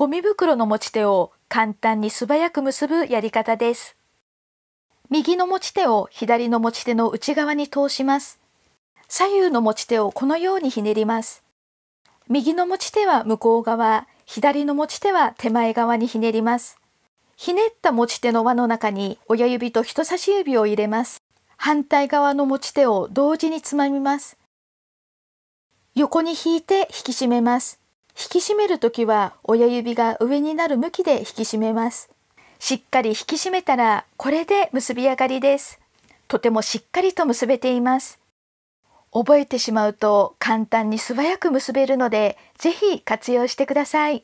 ゴミ袋の持ち手を簡単に素早く結ぶやり方です。右の持ち手を左の持ち手の内側に通します。左右の持ち手をこのようにひねります。右の持ち手は向こう側、左の持ち手は手前側にひねります。ひねった持ち手の輪の中に親指と人差し指を入れます。反対側の持ち手を同時につまみます。横に引いて引き締めます。引き締める時は親指が上になる向きで引き締めます。しっかり引き締めたらこれで結び上がりです。とてもしっかりと結べています。覚えてしまうと簡単に素早く結べるので、ぜひ活用してください。